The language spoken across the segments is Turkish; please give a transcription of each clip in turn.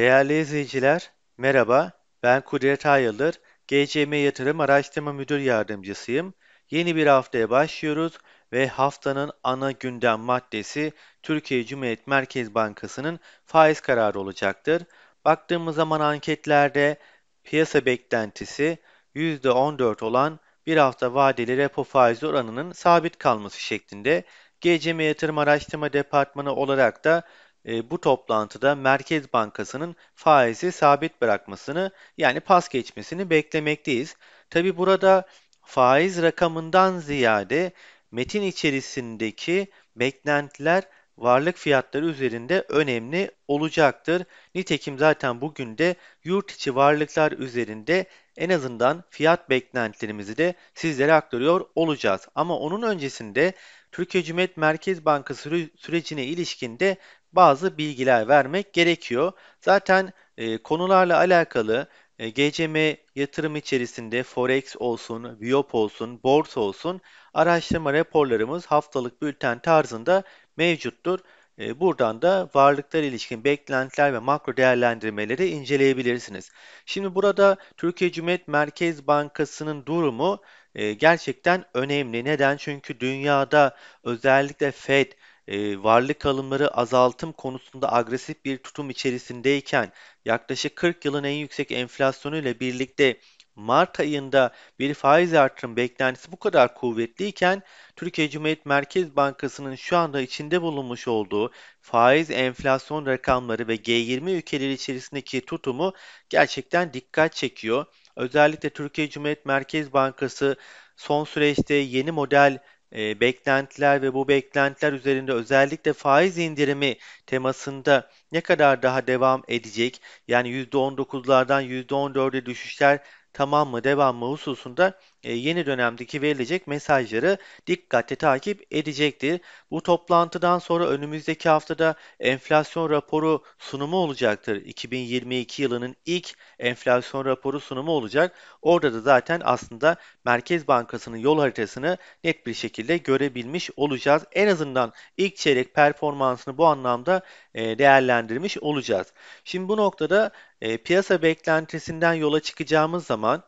Değerli izleyiciler, merhaba. Ben Kudret Ayılır, GCM Yatırım Araştırma Müdür Yardımcısıyım. Yeni bir haftaya başlıyoruz ve haftanın ana gündem maddesi Türkiye Cumhuriyet Merkez Bankası'nın faiz kararı olacaktır. Baktığımız zaman anketlerde piyasa beklentisi %14 olan bir hafta vadeli repo faizi oranının sabit kalması şeklinde GCM Yatırım Araştırma Departmanı olarak da e, bu toplantıda Merkez Bankası'nın faizi sabit bırakmasını yani pas geçmesini beklemekteyiz. Tabi burada faiz rakamından ziyade metin içerisindeki beklentiler varlık fiyatları üzerinde önemli olacaktır. Nitekim zaten bugün de yurt içi varlıklar üzerinde en azından fiyat beklentilerimizi de sizlere aktarıyor olacağız. Ama onun öncesinde Türkiye Cumhuriyet Merkez Bankası sürecine ilişkinde bazı bilgiler vermek gerekiyor. Zaten e, konularla alakalı e, GCM yatırım içerisinde Forex olsun, Biop olsun, borsa olsun araştırma raporlarımız haftalık bülten tarzında mevcuttur. E, buradan da varlıklar ilişkin beklentiler ve makro değerlendirmeleri inceleyebilirsiniz. Şimdi burada Türkiye Cumhuriyet Merkez Bankası'nın durumu e, gerçekten önemli. Neden? Çünkü dünyada özellikle FED e, varlık alımları azaltım konusunda agresif bir tutum içerisindeyken yaklaşık 40 yılın en yüksek enflasyonu ile birlikte Mart ayında bir faiz artırım beklentisi bu kadar kuvvetliyken Türkiye Cumhuriyet Merkez Bankası'nın şu anda içinde bulunmuş olduğu faiz enflasyon rakamları ve G20 ülkeleri içerisindeki tutumu gerçekten dikkat çekiyor. Özellikle Türkiye Cumhuriyet Merkez Bankası son süreçte yeni model e, beklentiler ve bu beklentiler üzerinde özellikle faiz indirimi temasında ne kadar daha devam edecek? Yani %19'lardan %14'e düşüşler tamam mı devam mı hususunda e, yeni dönemdeki verilecek mesajları dikkatle takip edecektir. Bu toplantıdan sonra önümüzdeki haftada enflasyon raporu sunumu olacaktır. 2022 yılının ilk enflasyon raporu sunumu olacak. Orada da zaten aslında Merkez Bankası'nın yol haritasını net bir şekilde görebilmiş olacağız. En azından ilk çeyrek performansını bu anlamda e, değerlendirmiş olacağız. Şimdi bu noktada e, piyasa beklentisinden yola çıkacağımız zaman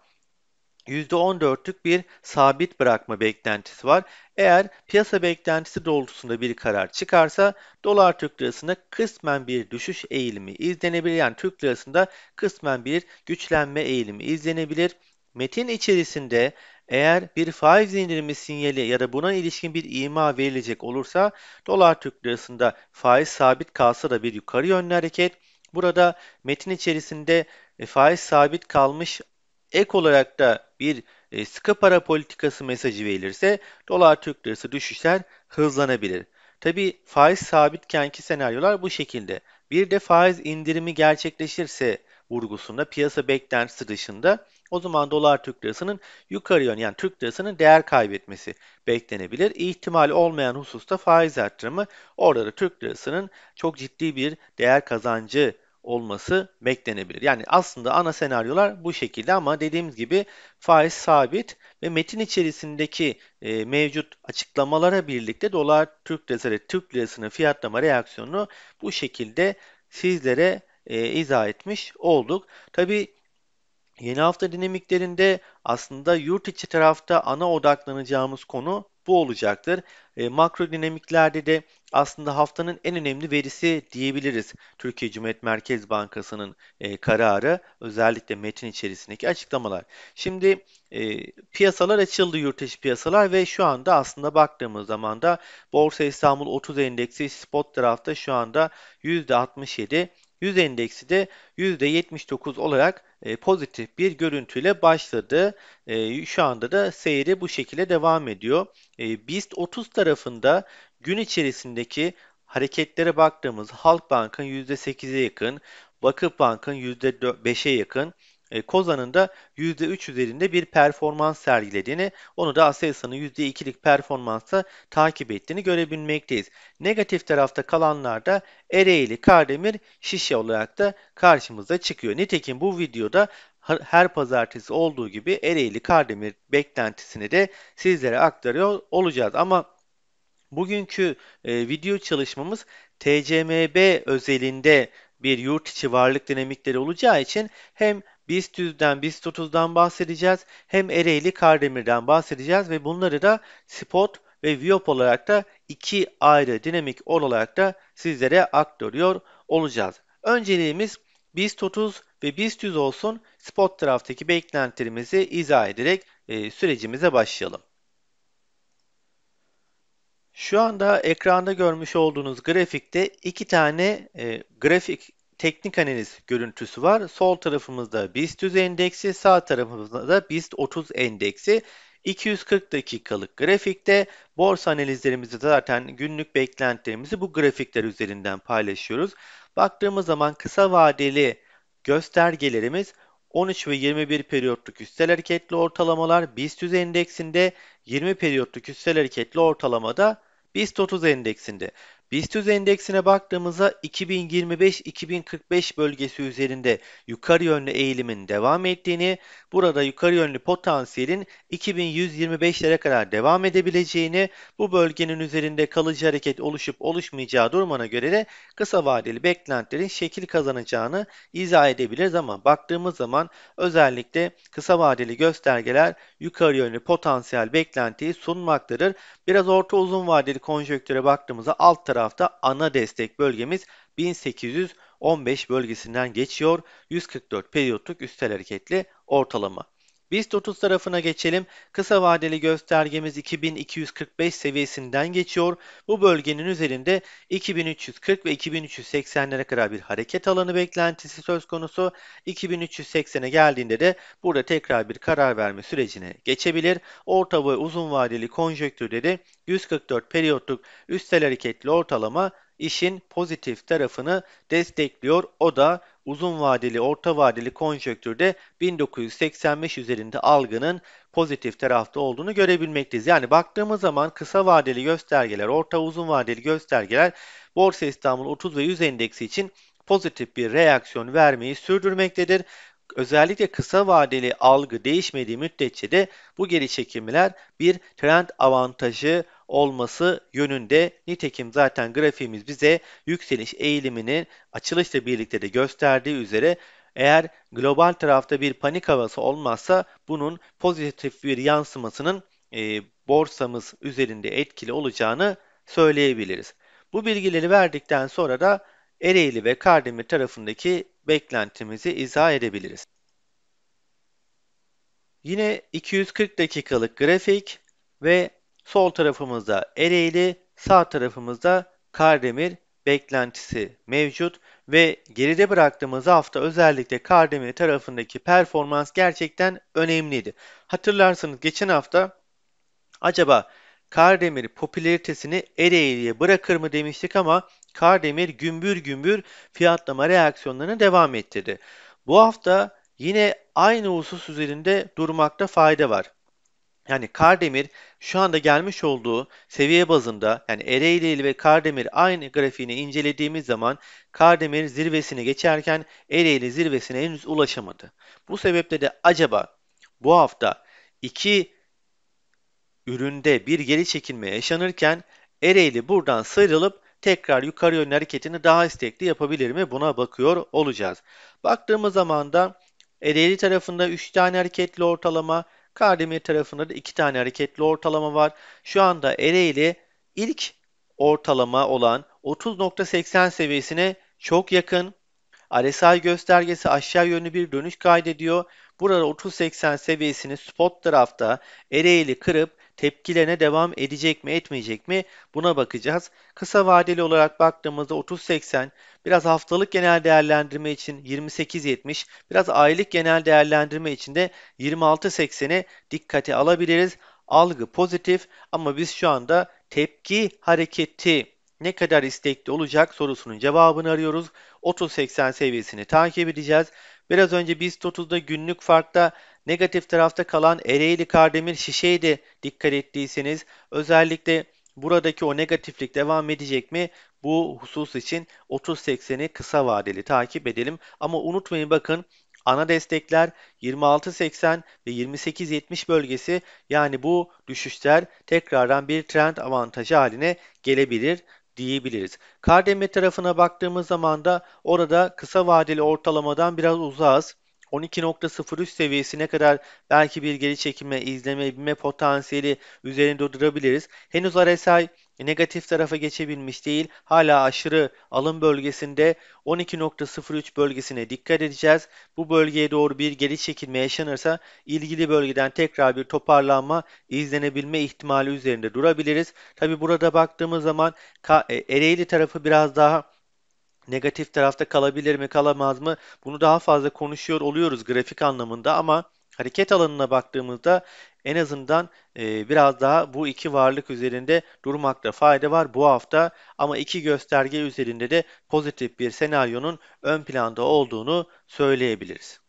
%14'lük bir sabit bırakma beklentisi var. Eğer piyasa beklentisi doğrultusunda bir karar çıkarsa dolar Türk lirasında kısmen bir düşüş eğilimi izlenebilir. Yani Türk lirasında kısmen bir güçlenme eğilimi izlenebilir. Metin içerisinde eğer bir faiz indirimi sinyali ya da buna ilişkin bir ima verilecek olursa dolar Türk lirasında faiz sabit kalsa da bir yukarı yönlü hareket Burada metin içerisinde e, faiz sabit kalmış ek olarak da bir e, sıkı para politikası mesajı verilirse dolar Türk lirası düşüşler hızlanabilir. Tabi faiz sabitkenki senaryolar bu şekilde. Bir de faiz indirimi gerçekleşirse vurgusunda piyasa beklentisi dışında o zaman dolar Türk lirasının yukarı yön yani Türk lirasının değer kaybetmesi beklenebilir. İhtimal olmayan hususta faiz arttırımı orada da Türk lirasının çok ciddi bir değer kazancı olması beklenebilir. Yani aslında ana senaryolar bu şekilde ama dediğimiz gibi faiz sabit ve metin içerisindeki e, mevcut açıklamalara birlikte dolar Türk lirası Türk lirasının fiyatlama reaksiyonunu bu şekilde sizlere e, izah etmiş olduk. Tabi yeni hafta dinamiklerinde aslında yurt içi tarafta ana odaklanacağımız konu bu olacaktır. E, makro dinamiklerde de aslında haftanın en önemli verisi diyebiliriz. Türkiye Cumhuriyet Merkez Bankası'nın e, kararı özellikle metin içerisindeki açıklamalar. Şimdi e, piyasalar açıldı yurt dışı piyasalar ve şu anda aslında baktığımız zaman da Borsa İstanbul 30 endeksi spot tarafta şu anda %67, 100 endeksi de %79 olarak e, pozitif bir görüntüyle başladı. E, şu anda da seyri bu şekilde devam ediyor. E, BIST 30 tarafında gün içerisindeki hareketlere baktığımız Halkbank'ın %8'e yakın, Vakıfbank'ın %5'e yakın, e, Kozan'ın da %3 üzerinde bir performans sergilediğini, onu da Aselsan'ın %2'lik performansla takip ettiğini görebilmekteyiz. Negatif tarafta kalanlar da Ereğli, Kardemir, Şişe olarak da karşımıza çıkıyor. Nitekim bu videoda her pazartesi olduğu gibi Ereğli Kardemir beklentisini de sizlere aktarıyor olacağız. Ama bugünkü e, video çalışmamız TCMB özelinde bir yurt içi varlık dinamikleri olacağı için hem BIST 100'den, BIST 30'dan bahsedeceğiz. Hem Ereğli Kardemir'den bahsedeceğiz ve bunları da spot ve viop olarak da iki ayrı dinamik olarak da sizlere aktarıyor olacağız. Önceliğimiz BIST 30 ve BIST 100 olsun spot taraftaki beklentilerimizi izah ederek e, sürecimize başlayalım. Şu anda ekranda görmüş olduğunuz grafikte iki tane e, grafik teknik analiz görüntüsü var. Sol tarafımızda BIST 100 endeksi, sağ tarafımızda da BIST 30 endeksi. 240 dakikalık grafikte borsa analizlerimizi zaten günlük beklentilerimizi bu grafikler üzerinden paylaşıyoruz. Baktığımız zaman kısa vadeli göstergelerimiz 13 ve 21 periyotluk üstel hareketli ortalamalar BIST 100 endeksinde 20 periyotluk üstel hareketli ortalamada BIST 30 endeksinde. BIST endeksine baktığımızda 2025-2045 bölgesi üzerinde yukarı yönlü eğilimin devam ettiğini, burada yukarı yönlü potansiyelin 2125'lere kadar devam edebileceğini, bu bölgenin üzerinde kalıcı hareket oluşup oluşmayacağı durumuna göre de kısa vadeli beklentilerin şekil kazanacağını izah edebiliriz ama baktığımız zaman özellikle kısa vadeli göstergeler yukarı yönlü potansiyel beklentiyi sunmaktadır. Biraz orta uzun vadeli konjonktüre baktığımızda alt tarafta hafta ana destek bölgemiz 1815 bölgesinden geçiyor. 144 periyotluk üstel hareketli ortalama. BIST 30 tarafına geçelim. Kısa vadeli göstergemiz 2245 seviyesinden geçiyor. Bu bölgenin üzerinde 2340 ve 2380'lere kadar bir hareket alanı beklentisi söz konusu. 2380'e geldiğinde de burada tekrar bir karar verme sürecine geçebilir. Orta ve uzun vadeli konjöktürde de 144 periyotluk üstel hareketli ortalama işin pozitif tarafını destekliyor. O da uzun vadeli, orta vadeli konjöktürde 1985 üzerinde algının pozitif tarafta olduğunu görebilmekteyiz. Yani baktığımız zaman kısa vadeli göstergeler, orta uzun vadeli göstergeler Borsa İstanbul 30 ve 100 endeksi için pozitif bir reaksiyon vermeyi sürdürmektedir özellikle kısa vadeli algı değişmediği müddetçe de bu geri çekimler bir trend avantajı olması yönünde. Nitekim zaten grafiğimiz bize yükseliş eğilimini açılışla birlikte de gösterdiği üzere eğer global tarafta bir panik havası olmazsa bunun pozitif bir yansımasının e, borsamız üzerinde etkili olacağını söyleyebiliriz. Bu bilgileri verdikten sonra da Ereğli ve Kardemir tarafındaki beklentimizi izah edebiliriz. Yine 240 dakikalık grafik ve Sol tarafımızda Ereğli, sağ tarafımızda Kardemir beklentisi mevcut ve geride bıraktığımız hafta özellikle Kardemir tarafındaki performans gerçekten önemliydi. Hatırlarsınız geçen hafta acaba Kardemir popülaritesini Ereğli'ye bırakır mı demiştik ama Kardemir gümbür gümbür fiyatlama reaksiyonlarını devam ettirdi. Bu hafta yine aynı husus üzerinde durmakta fayda var. Yani Kardemir şu anda gelmiş olduğu seviye bazında yani Ereğli ve Kardemir aynı grafiğini incelediğimiz zaman Kardemir zirvesini geçerken Ereğli zirvesine henüz ulaşamadı. Bu sebeple de acaba bu hafta iki üründe bir geri çekilme yaşanırken Ereğli buradan sıyrılıp tekrar yukarı yönlü hareketini daha istekli yapabilir mi? Buna bakıyor olacağız. Baktığımız zaman da Ereğli tarafında 3 tane hareketli ortalama, Kardemir tarafında da iki tane hareketli ortalama var. Şu anda Ereğli ilk ortalama olan 30.80 seviyesine çok yakın. RSI göstergesi aşağı yönlü bir dönüş kaydediyor. Burada 30.80 seviyesini spot tarafta Ereğli kırıp tepkilerine devam edecek mi etmeyecek mi buna bakacağız. Kısa vadeli olarak baktığımızda 30 biraz haftalık genel değerlendirme için 28-70, biraz aylık genel değerlendirme için de 26-80'i dikkate alabiliriz. Algı pozitif ama biz şu anda tepki hareketi ne kadar istekli olacak sorusunun cevabını arıyoruz. 30 seviyesini takip edeceğiz. Biraz önce BIST 30'da günlük farkta Negatif tarafta kalan Ereğli Kardemir Şişe'ye de dikkat ettiyseniz özellikle buradaki o negatiflik devam edecek mi? Bu husus için 30 kısa vadeli takip edelim. Ama unutmayın bakın ana destekler 26.80 ve 28.70 bölgesi yani bu düşüşler tekrardan bir trend avantajı haline gelebilir diyebiliriz. Kardemir tarafına baktığımız zaman da orada kısa vadeli ortalamadan biraz uzağız. 12.03 seviyesine kadar belki bir geri çekilme, izleme, binme potansiyeli üzerinde durabiliriz. Henüz RSI negatif tarafa geçebilmiş değil. Hala aşırı alım bölgesinde 12.03 bölgesine dikkat edeceğiz. Bu bölgeye doğru bir geri çekilme yaşanırsa ilgili bölgeden tekrar bir toparlanma izlenebilme ihtimali üzerinde durabiliriz. Tabi burada baktığımız zaman e, Ereğli tarafı biraz daha negatif tarafta kalabilir mi kalamaz mı bunu daha fazla konuşuyor oluyoruz grafik anlamında ama hareket alanına baktığımızda en azından e, biraz daha bu iki varlık üzerinde durmakta fayda var bu hafta ama iki gösterge üzerinde de pozitif bir senaryonun ön planda olduğunu söyleyebiliriz.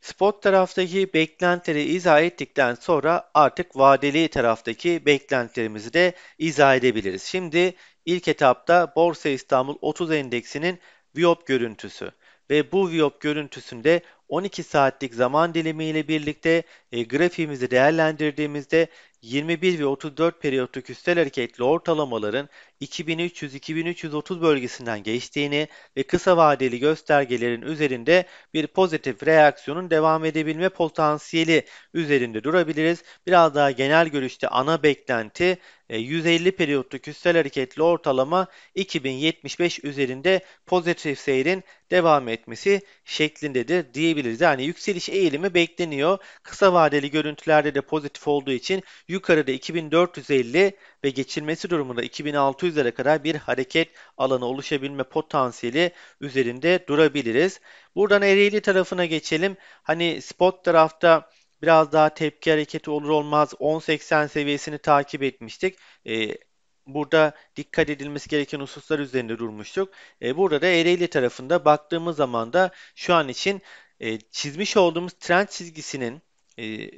Spot taraftaki beklentileri izah ettikten sonra artık vadeli taraftaki beklentilerimizi de izah edebiliriz. Şimdi İlk etapta Borsa İstanbul 30 endeksinin VIOP görüntüsü ve bu VIOP görüntüsünde 12 saatlik zaman dilimi ile birlikte e, grafiğimizi değerlendirdiğimizde 21 ve 34 periyotlu küstel hareketli ortalamaların 2300-2330 bölgesinden geçtiğini ve kısa vadeli göstergelerin üzerinde bir pozitif reaksiyonun devam edebilme potansiyeli üzerinde durabiliriz. Biraz daha genel görüşte ana beklenti 150 e, periyotlu küsel hareketli ortalama 2075 üzerinde pozitif seyrin devam etmesi şeklindedir diyebiliriz. Yani yükseliş eğilimi bekleniyor. Kısa vadeli görüntülerde de pozitif olduğu için yukarıda 2450 ve geçirmesi durumunda 2600'lere kadar bir hareket alanı oluşabilme potansiyeli üzerinde durabiliriz. Buradan Ereğli tarafına geçelim. Hani spot tarafta biraz daha tepki hareketi olur olmaz 10.80 seviyesini takip etmiştik. Ee, burada dikkat edilmesi gereken hususlar üzerinde durmuştuk. E, burada da Ereğli tarafında baktığımız zaman da şu an için e, çizmiş olduğumuz trend çizgisinin e,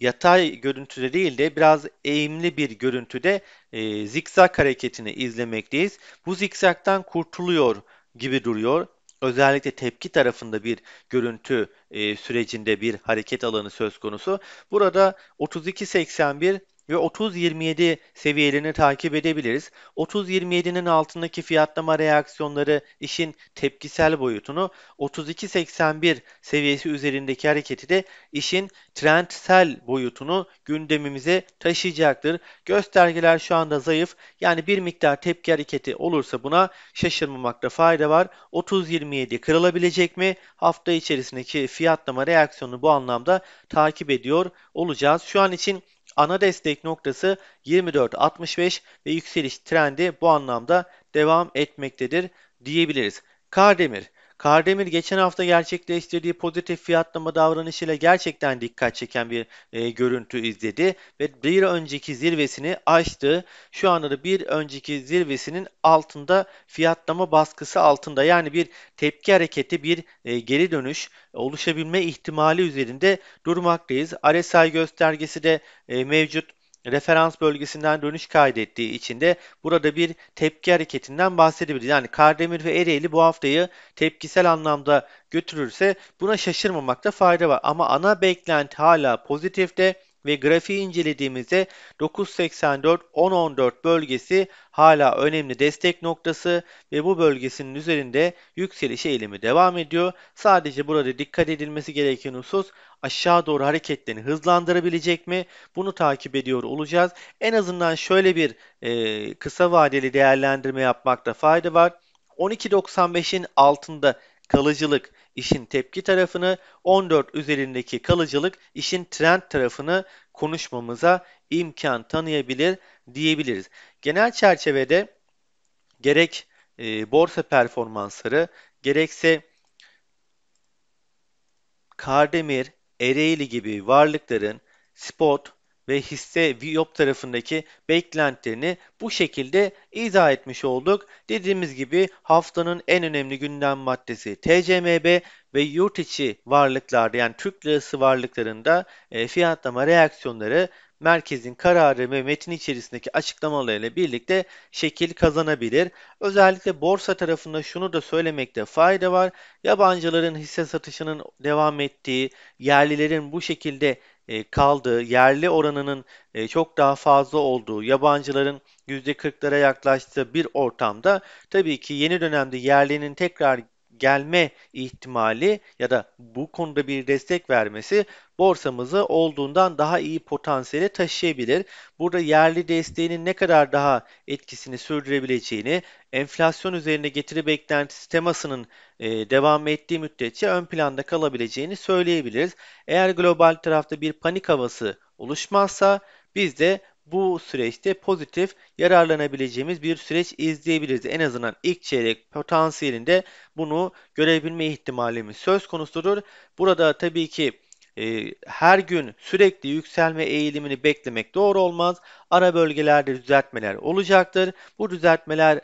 yatay görüntüde değil de biraz eğimli bir görüntüde e, zikzak hareketini izlemekteyiz. Bu zikzaktan kurtuluyor gibi duruyor. Özellikle tepki tarafında bir görüntü e, sürecinde bir hareket alanı söz konusu. Burada 3281 ve 30.27 seviyelerini takip edebiliriz. 30.27'nin altındaki fiyatlama reaksiyonları işin tepkisel boyutunu, 32.81 seviyesi üzerindeki hareketi de işin trendsel boyutunu gündemimize taşıyacaktır. Göstergeler şu anda zayıf. Yani bir miktar tepki hareketi olursa buna şaşırmamakta fayda var. 30.27 kırılabilecek mi? Hafta içerisindeki fiyatlama reaksiyonunu bu anlamda takip ediyor olacağız. Şu an için Ana destek noktası 24.65 ve yükseliş trendi bu anlamda devam etmektedir diyebiliriz. Kardemir Kardemir geçen hafta gerçekleştirdiği pozitif fiyatlama davranışıyla gerçekten dikkat çeken bir e, görüntü izledi ve bir önceki zirvesini aştı. Şu anda da bir önceki zirvesinin altında fiyatlama baskısı altında yani bir tepki hareketi, bir e, geri dönüş oluşabilme ihtimali üzerinde durmaktayız. RSI göstergesi de e, mevcut referans bölgesinden dönüş kaydettiği için de burada bir tepki hareketinden bahsedebiliriz. Yani Kardemir ve Ereğli bu haftayı tepkisel anlamda götürürse buna şaşırmamakta fayda var. Ama ana beklenti hala pozitifte ve grafiği incelediğimizde 984-1014 bölgesi hala önemli destek noktası ve bu bölgesinin üzerinde yükseliş eğilimi devam ediyor. Sadece burada dikkat edilmesi gereken husus aşağı doğru hareketlerini hızlandırabilecek mi? Bunu takip ediyor olacağız. En azından şöyle bir e, kısa vadeli değerlendirme yapmakta fayda var. 12.95'in altında kalıcılık işin tepki tarafını, 14 üzerindeki kalıcılık işin trend tarafını konuşmamıza imkan tanıyabilir diyebiliriz. Genel çerçevede gerek e, borsa performansları gerekse Kardemir, Ereğli gibi varlıkların spot, ve hisse Viyop tarafındaki beklentilerini bu şekilde izah etmiş olduk. Dediğimiz gibi haftanın en önemli gündem maddesi TCMB ve yurt içi varlıklarda yani Türk lirası varlıklarında e, fiyatlama reaksiyonları merkezin kararı ve metin içerisindeki açıklamalarıyla birlikte şekil kazanabilir. Özellikle borsa tarafında şunu da söylemekte fayda var. Yabancıların hisse satışının devam ettiği, yerlilerin bu şekilde e, kaldığı, yerli oranının e, çok daha fazla olduğu, yabancıların %40'lara yaklaştığı bir ortamda tabii ki yeni dönemde yerlinin tekrar gelme ihtimali ya da bu konuda bir destek vermesi borsamızı olduğundan daha iyi potansiyele taşıyabilir. Burada yerli desteğinin ne kadar daha etkisini sürdürebileceğini, enflasyon üzerine getiri beklentisi temasının e, devam ettiği müddetçe ön planda kalabileceğini söyleyebiliriz. Eğer global tarafta bir panik havası oluşmazsa biz de bu süreçte pozitif yararlanabileceğimiz bir süreç izleyebiliriz. En azından ilk çeyrek potansiyelinde bunu görebilme ihtimalimiz söz konusudur. Burada tabii ki e, her gün sürekli yükselme eğilimini beklemek doğru olmaz. Ara bölgelerde düzeltmeler olacaktır. Bu düzeltmeler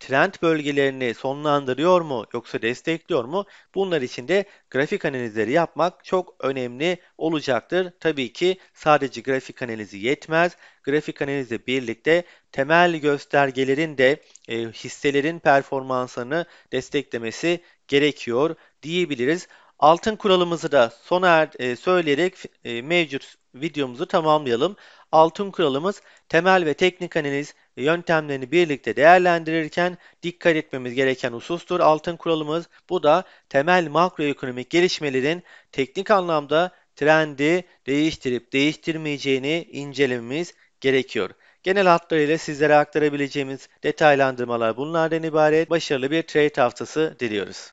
trend bölgelerini sonlandırıyor mu yoksa destekliyor mu? Bunlar için de grafik analizleri yapmak çok önemli olacaktır. Tabii ki sadece grafik analizi yetmez. Grafik analizi birlikte temel göstergelerin de e, hisselerin performansını desteklemesi gerekiyor diyebiliriz. Altın kuralımızı da sona er, e, söyleyerek e, mevcut videomuzu tamamlayalım. Altın kuralımız temel ve teknik analiz yöntemlerini birlikte değerlendirirken dikkat etmemiz gereken husustur. Altın kuralımız bu da temel makroekonomik gelişmelerin teknik anlamda trendi değiştirip değiştirmeyeceğini incelememiz gerekiyor. Genel hatlarıyla sizlere aktarabileceğimiz detaylandırmalar bunlardan ibaret. Başarılı bir trade haftası diliyoruz.